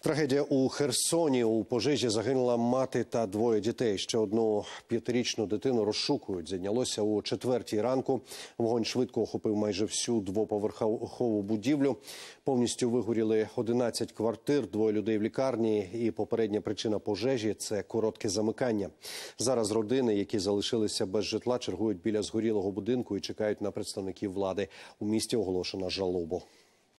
Трагедія у Херсоні у пожежі загинула мати та двоє дітей. Ще одну п'ятирічну дитину розшукують. Зайнялося у четвертій ранку. Вогонь швидко охопив майже всю двоповерхову будівлю. Повністю вигоріли 11 квартир, двоє людей в лікарні. І попередня причина пожежі це коротке замикання. Зараз родини, які залишилися без житла, чергують біля згорілого будинку і чекають на представників влади. У місті оголошена жалобу.